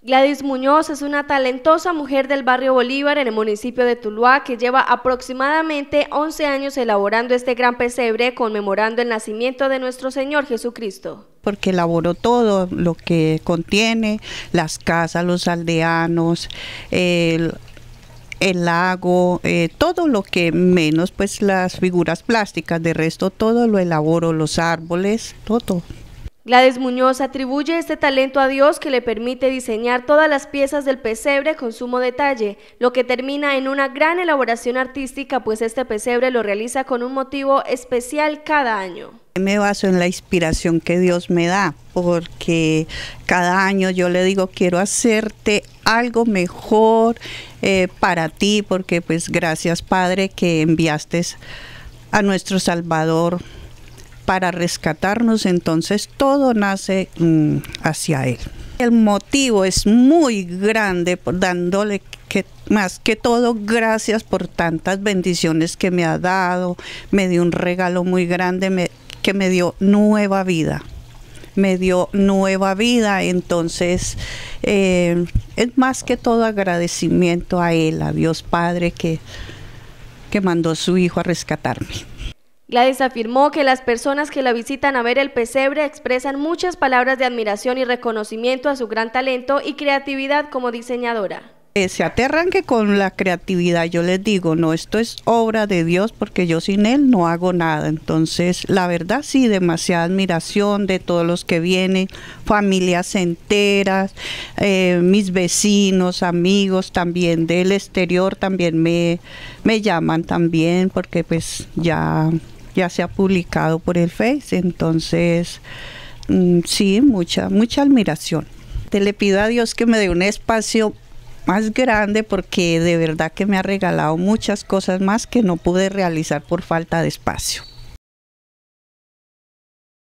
Gladys Muñoz es una talentosa mujer del barrio Bolívar en el municipio de Tuluá que lleva aproximadamente 11 años elaborando este gran pesebre conmemorando el nacimiento de nuestro Señor Jesucristo. Porque elaboró todo lo que contiene, las casas, los aldeanos, el, lago, eh, todo lo que menos pues las figuras plásticas, de resto todo lo elaboro, los árboles, todo. Gladys Muñoz atribuye este talento a Dios que le permite diseñar todas las piezas del pesebre con sumo detalle, lo que termina en una gran elaboración artística, pues este pesebre lo realiza con un motivo especial cada año. Me baso en la inspiración que Dios me da, porque cada año yo le digo, quiero hacerte algo mejor eh, para ti, porque pues gracias Padre que enviaste a nuestro Salvador para rescatarnos, entonces todo nace mm, hacia Él. El motivo es muy grande, dándole que, más que todo gracias por tantas bendiciones que me ha dado, me dio un regalo muy grande que me dio nueva vida me dio nueva vida. Entonces, eh, es más que todo agradecimiento a Él, a Dios Padre, que, que mandó a su Hijo a rescatarme. Gladys afirmó que las personas que la visitan a ver el pesebre expresan muchas palabras de admiración y reconocimiento a su gran talento y creatividad como diseñadora. Eh, se aterran que con la creatividad yo les digo, no, esto es obra de Dios porque yo sin Él no hago nada. Entonces, la verdad sí, demasiada admiración de todos los que vienen, familias enteras, eh, mis vecinos, amigos también del exterior también me, me llaman también porque pues ya ya se ha publicado por el Face, entonces mm, sí, mucha, mucha admiración. Te le pido a Dios que me dé un espacio más grande porque de verdad que me ha regalado muchas cosas más que no pude realizar por falta de espacio.